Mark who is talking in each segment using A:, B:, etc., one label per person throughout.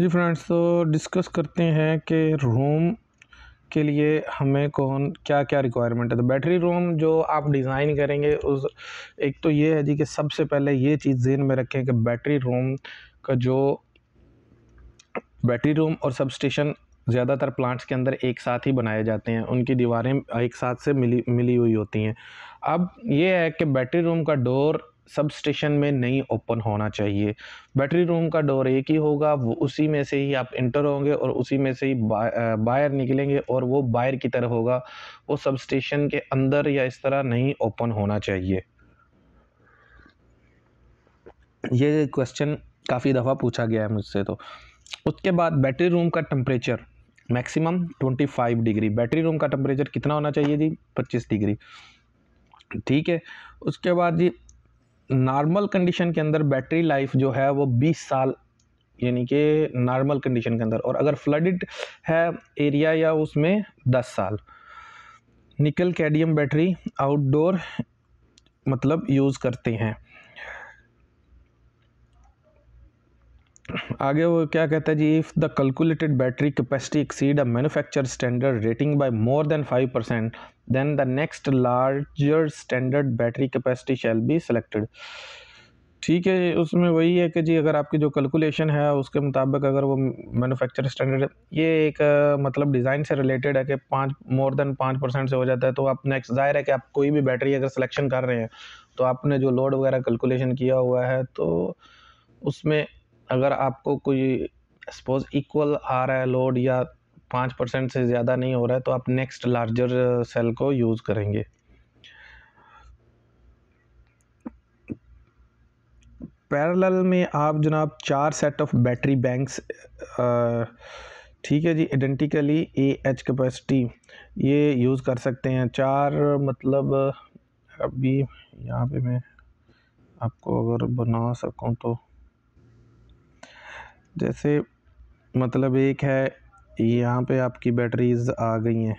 A: जी friends तो discuss करते हैं कि रोम के लिए हमें कौन क्या क्या रिक्वायरमेंट है तो बैटरी रोम जो आप डिज़ाइन करेंगे उस एक तो ये है जी कि सबसे पहले ये चीज़ जेन में रखें कि बैटरी रोम का जो बैटरी रोम और सब स्टेशन ज़्यादातर प्लांट्स के अंदर एक साथ ही बनाए जाते हैं उनकी दीवारें एक साथ से मिली मिली हुई होती हैं अब ये है कि बैटरी रूम का डोर सब स्टेशन में नहीं ओपन होना चाहिए बैटरी रूम का डोर एक ही होगा वो उसी में से ही आप इंटर होंगे और उसी में से ही बाहर निकलेंगे और वो बाहर की तरह होगा वो सब स्टेशन के अंदर या इस तरह नहीं ओपन होना चाहिए ये क्वेश्चन काफ़ी दफ़ा पूछा गया है मुझसे तो उसके बाद बैटरी रूम का temperature maximum 25 degree battery room का टम्परेचर कितना होना चाहिए जी 25 डिग्री ठीक है उसके बाद जी नॉर्मल कंडीशन के अंदर बैटरी लाइफ जो है वो 20 साल यानी कि नॉर्मल कंडीशन के अंदर और अगर फ्लडिड है एरिया या उसमें 10 साल निकल कैडियम बैटरी आउटडोर मतलब यूज़ करते हैं आगे वो क्या कहता है जी if the calculated battery capacity exceed a manufacture standard rating by more than five percent then the next larger standard battery capacity shall be selected ठीक है उसमें वही है कि जी अगर आपकी जो कैलकुलेशन है उसके मुताबिक अगर वो मैन्युफैक्चर स्टैंडर्ड ये एक मतलब डिज़ाइन से रिलेटेड है कि पाँच मोर देन पाँच परसेंट से हो जाता है तो आप नेक्स्ट ज़ाहिर है कि आप कोई भी बैटरी अगर सिलेक्शन कर रहे हैं तो आपने जो लोड वगैरह कैलकुलेशन किया हुआ है तो उसमें अगर आपको कोई सपोज़ इक्वल आ रहा है लोड या पाँच परसेंट से ज़्यादा नहीं हो रहा है तो आप नेक्स्ट लार्जर सेल को यूज़ करेंगे पैरेलल में आप जनाब चार सेट ऑफ बैटरी बैंक्स ठीक है जी आइडेंटिकली ए एच कैपेसिटी ये यूज़ कर सकते हैं चार मतलब अभी यहाँ पे मैं आपको अगर बना सकूँ तो जैसे मतलब एक है यहाँ पे आपकी बैटरीज़ आ गई हैं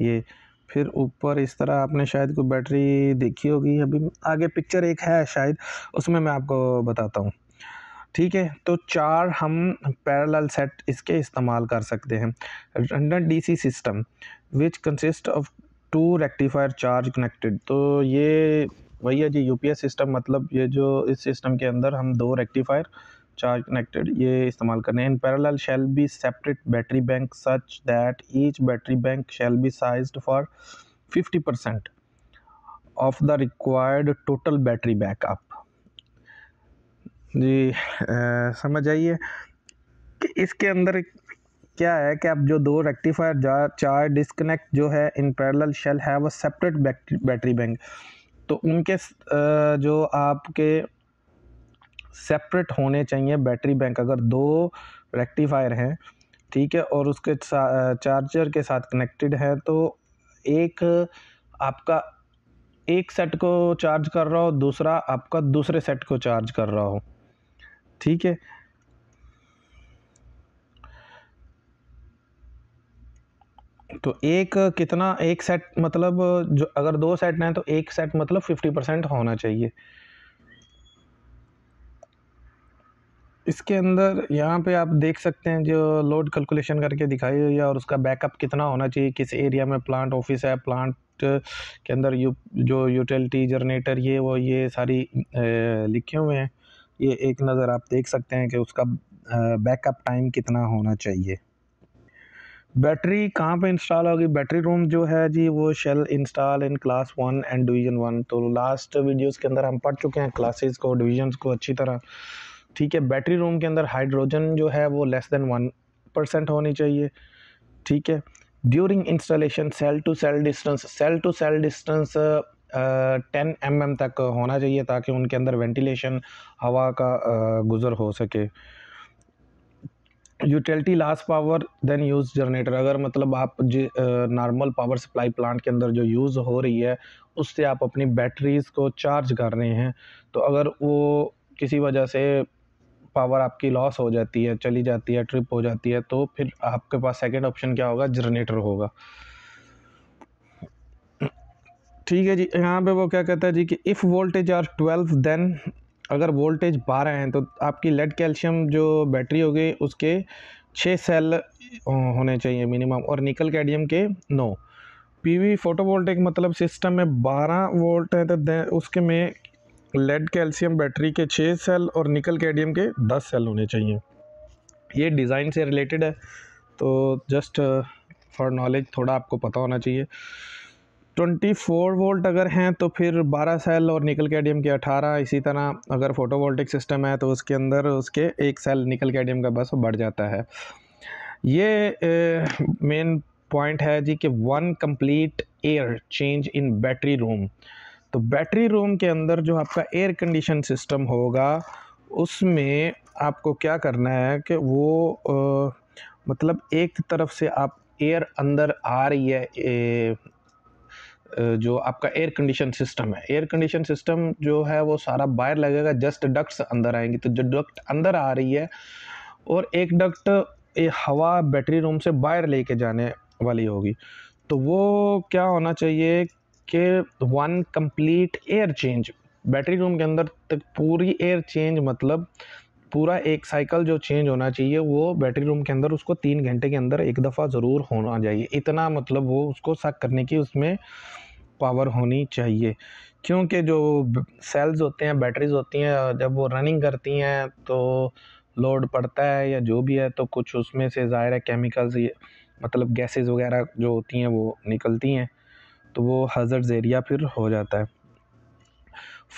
A: ये फिर ऊपर इस तरह आपने शायद कोई बैटरी देखी होगी अभी आगे पिक्चर एक है शायद उसमें मैं आपको बताता हूँ ठीक है तो चार हम पैरेलल सेट इसके इस्तेमाल कर सकते हैं redundant DC system which consist of two rectifier charge connected तो ये वही है जी यूपीएस सिस्टम मतलब ये जो इस सिस्टम के अंदर हम दो रेक्टिफायर चार्ज कनेक्टेड ये इस्तेमाल करने हैं in parallel shall be separate battery bank such that each battery bank shall be size for 50 percent of the required total battery backup जी आ, समझ आइए कि इसके अंदर क्या है कि आप जो दो रेक्टिफायर चार डिस्कनेक्ट जो है in parallel shall have a separate battery bank तो उनके जो आपके सेपरेट होने चाहिए बैटरी बैंक अगर दो रेक्टिफायर हैं ठीक है और उसके चार्जर के साथ कनेक्टेड है तो एक आपका एक सेट को चार्ज कर रहा हो दूसरा आपका दूसरे सेट को चार्ज कर रहा हो ठीक है तो एक कितना एक सेट मतलब जो अगर दो सेट हैं तो एक सेट मतलब फिफ्टी परसेंट होना चाहिए इसके अंदर यहाँ पे आप देख सकते हैं जो लोड कैलकुलेशन करके दिखाई हुई है और उसका बैकअप कितना होना चाहिए किस एरिया में प्लांट ऑफिस है प्लांट के अंदर यू जो यूटिलिटी जनरेटर ये वो ये सारी लिखे हुए हैं ये एक नज़र आप देख सकते हैं कि उसका बैकअप टाइम कितना होना चाहिए बैटरी कहाँ पे इंस्टॉल होगी बैटरी रूम जो है जी वो shall install in class one and division one तो लास्ट वीडियोस के अंदर हम पढ़ चुके हैं क्लासेस को डिवीजन्स को अच्छी तरह ठीक है बैटरी रूम के अंदर हाइड्रोजन जो है वो लेस देन वन परसेंट होनी चाहिए ठीक है during installation cell to cell distance cell to cell distance ten m m तक होना चाहिए ताकि उनके अंदर वेंटिलेशन हवा का uh, गुज़र हो सके utility last power then use generator अगर मतलब आप नॉर्मल पावर सप्लाई प्लांट के अंदर जो यूज़ हो रही है उससे आप अपनी बैटरीज़ को चार्ज कर रहे हैं तो अगर वो किसी वजह से पावर आपकी लॉस हो जाती है चली जाती है ट्रिप हो जाती है तो फिर आपके पास सेकंड ऑप्शन क्या होगा जनरेटर होगा ठीक है जी यहाँ पे वो क्या कहता है जी कि if voltage are twelve then अगर वोल्टेज बारह हैं तो आपकी लेड कैल्शियम जो बैटरी होगी उसके छः सेल होने चाहिए मिनिमम और निकल कैडियम के नौ पीवी फोटोवोल्टेक मतलब सिस्टम में 12 वोल्ट है तो उसके में लेड कैल्शियम बैटरी के छः सेल और निकल कैडियम के दस सेल होने चाहिए ये डिज़ाइन से रिलेटेड है तो जस्ट फॉर नॉलेज थोड़ा आपको पता होना चाहिए 24 वोल्ट अगर हैं तो फिर 12 सेल और निकल कैडियम के 18 इसी तरह अगर फोटोवोल्टिक सिस्टम है तो उसके अंदर उसके एक सेल निकल कैडियम का बस बढ़ जाता है ये मेन पॉइंट है जी कि one complete air change in battery room तो बैटरी रूम के अंदर जो आपका एयर कंडीशन सिस्टम होगा उसमें आपको क्या करना है कि वो आ, मतलब एक तरफ से आप एयर अंदर आ रही है ए, जो आपका एयर कंडीशन सिस्टम है एयर कंडीशन सिस्टम जो है वो सारा बाहर लगेगा जस्ट डक्ट्स अंदर आएंगी तो जो डक्ट अंदर आ रही है और एक डक्ट हवा बैटरी रूम से बाहर लेके जाने वाली होगी तो वो क्या होना चाहिए के one complete air change battery room के अंदर तक पूरी एयर चेंज मतलब पूरा एक साइकिल जो चेंज होना चाहिए वो बैटरी रूम के अंदर उसको तीन घंटे के अंदर एक दफ़ा ज़रूर होना चाहिए इतना मतलब वो उसको सक करने की उसमें पावर होनी चाहिए क्योंकि जो सेल्स होते हैं बैटरीज होती हैं जब वो रनिंग करती हैं तो लोड पड़ता है या जो भी है तो कुछ उसमें से ज़ाहिर है केमिकल्स मतलब गैसेस वगैरह जो होती हैं वो निकलती हैं तो वो हज़र एरिया फिर हो जाता है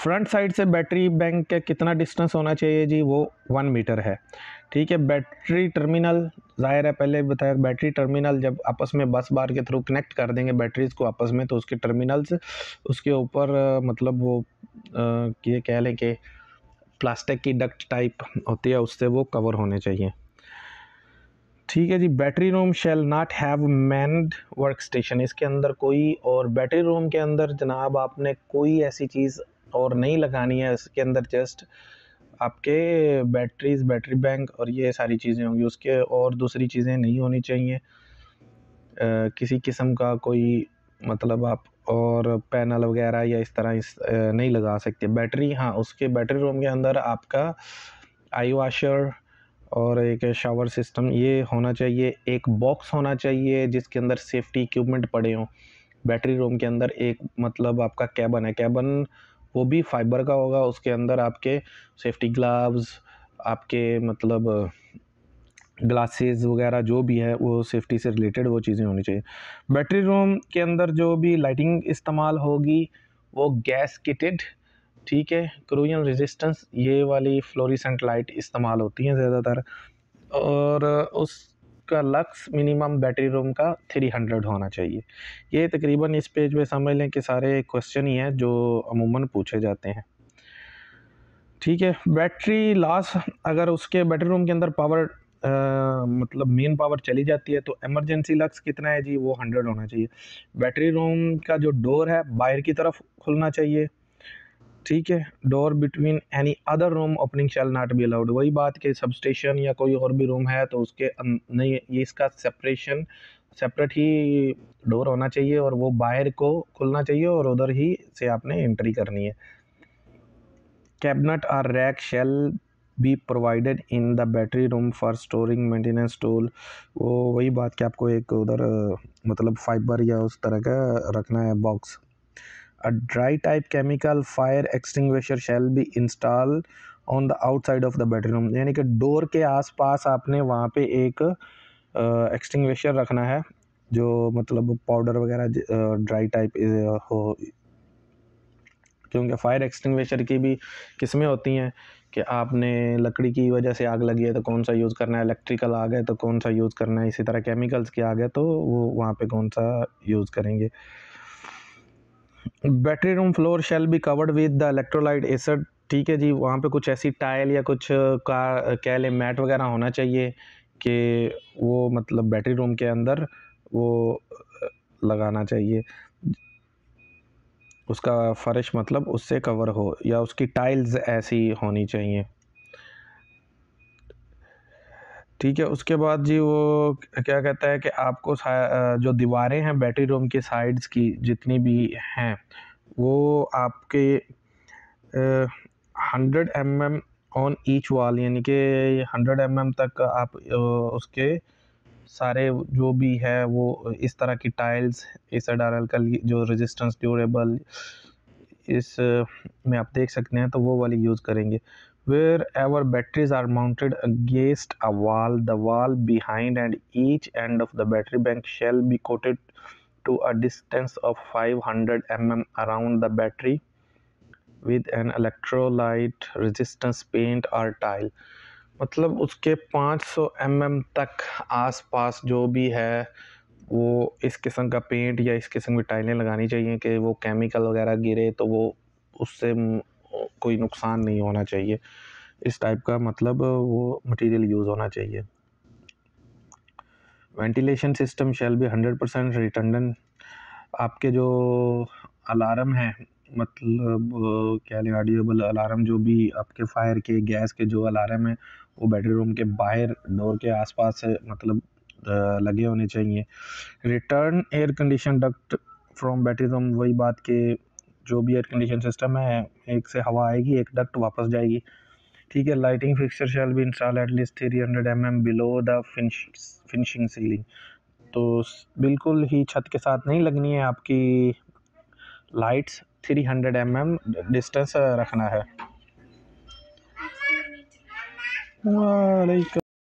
A: फ्रंट साइड से बैटरी बैंक का कितना डिस्टेंस होना चाहिए जी वो वन मीटर है ठीक है बैटरी टर्मिनल जाहिर है पहले बताया बैटरी टर्मिनल जब आपस में बस बार के थ्रू कनेक्ट कर देंगे बैटरीज़ को आपस में तो उसके टर्मिनल्स उसके ऊपर मतलब वो ये कह लें कि प्लास्टिक की डक्ट टाइप होती है उससे वो कवर होने चाहिए ठीक है जी battery room shall not have manned work station इसके अंदर कोई और बैटरी रूम के अंदर जनाब आपने कोई ऐसी चीज़ और नहीं लगानी है इसके अंदर जस्ट आपके बैटरीज बैटरी बैंक और ये सारी चीज़ें होंगी उसके और दूसरी चीज़ें नहीं होनी चाहिए आ, किसी किस्म का कोई मतलब आप और पैनल वगैरह या इस तरह इस, आ, नहीं लगा सकते बैटरी हाँ उसके बैटरी रूम के अंदर आपका आई वाशर और एक शावर सिस्टम ये होना चाहिए एक बॉक्स होना चाहिए जिसके अंदर सेफ़्टी इक्वमेंट पड़े हों बैटरी रूम के अंदर एक मतलब आपका कैबन है कैबन वो भी फाइबर का होगा उसके अंदर आपके सेफ्टी ग्लव्स आपके मतलब ग्लासेस वगैरह जो भी है वो सेफ़्टी से रिलेटेड वो चीज़ें होनी चाहिए बैटरी रूम के अंदर जो भी लाइटिंग इस्तेमाल होगी वो गैस किटेड ठीक है क्रोजन रेजिस्टेंस ये वाली फ्लोरिसेंट लाइट इस्तेमाल होती हैं ज़्यादातर और उसका लक्स मिनिमम बैटरी रूम का थ्री हंड्रेड होना चाहिए ये तकरीबन इस पेज पे समझ लें कि सारे क्वेश्चन ही हैं जो अमूमन पूछे जाते हैं ठीक है बैटरी लॉस अगर उसके बैटरी रूम के अंदर पावर आ, मतलब मेन पावर चली जाती है तो एमरजेंसी लक्स कितना है जी वो हंड्रेड होना चाहिए बैटरी रूम का जो डोर है बाहर की तरफ खुलना चाहिए ठीक है door between any other room opening shall not be allowed वही बात कि सब स्टेशन या कोई और भी रूम है तो उसके अं-, नहीं ये इसका सेपरेशन सेपरेट ही डोर होना चाहिए और वो बाहर को खुलना चाहिए और उधर ही से आपने एंट्री करनी है कैबिनेट और rack shall be provided in the battery room for storing maintenance tool वो वही बात कि आपको एक उधर मतलब फाइबर या उस तरह का रखना है box A dry type chemical fire extinguisher shall be installed on the outside of the bedroom यानी कि डोर के आसपास आपने वहाँ पे एक एक्सटिंग्विशर रखना है जो मतलब पाउडर वगैरह ड्राई टाइप हो क्योंकि फायर एक्सटिंग्विशर की भी किस्में होती हैं कि आपने लकड़ी की वजह से आग लगी है तो कौन सा यूज़ करना है इलेक्ट्रिकल आग है तो कौन सा यूज़ करना है इसी तरह केमिकल्स की आग है तो वो वहाँ पे कौन सा यूज़ करेंगे battery room floor shall be covered with the electrolyte acid ठीक है जी वहाँ पे कुछ ऐसी टाइल या कुछ का कह लें मैट वगैरह होना चाहिए कि वो मतलब बैटरी रूम के अंदर वो लगाना चाहिए उसका फर्श मतलब उससे कवर हो या उसकी टाइल्स ऐसी होनी चाहिए ठीक है उसके बाद जी वो क्या कहता है कि आपको जो दीवारें हैं बैटरी रूम की साइड्स की जितनी भी हैं वो आपके hundred M M on each wall यानी कि हंड्रेड एम एम तक आप उसके सारे जो भी है वो इस तरह की टाइल्स इस आर का जो रेजिस्टेंस ड्यूरेबल इस में आप देख सकते हैं तो वो वाली यूज़ करेंगे wherever batteries are mounted against a wall the wall behind and each end of the battery bank shall be coated to a distance of 500 mm around the battery with an electrolyte resistance paint or tile मतलब उसके 500 सौ mm तक आसपास जो भी है वो इस किस्म का पेंट या इस किस्म की टाइलें लगानी चाहिए कि वो केमिकल वगैरह गिरे तो वो उससे कोई नुकसान नहीं होना चाहिए इस टाइप का मतलब वो मटेरियल यूज़ होना चाहिए वेंटिलेशन सिस्टम शेल भी हंड्रेड परसेंट रिटर्न आपके जो अलार्म है मतलब क्या लें ऑडियोबल अलार्म जो भी आपके फायर के गैस के जो अलार्म है वो बेडरूम रूम के बाहर डोर के आसपास मतलब लगे होने चाहिए return air condition duct from battery room वही बात के जो भी एयर कंडीशन सिस्टम है एक से हवा आएगी एक डक्ट वापस जाएगी ठीक है लाइटिंग फिक्सचर शैल भी install at least three hundred M M below the finishing ceiling तो बिल्कुल ही छत के साथ नहीं लगनी है आपकी lights three hundred M M distance रखना है वालेकुम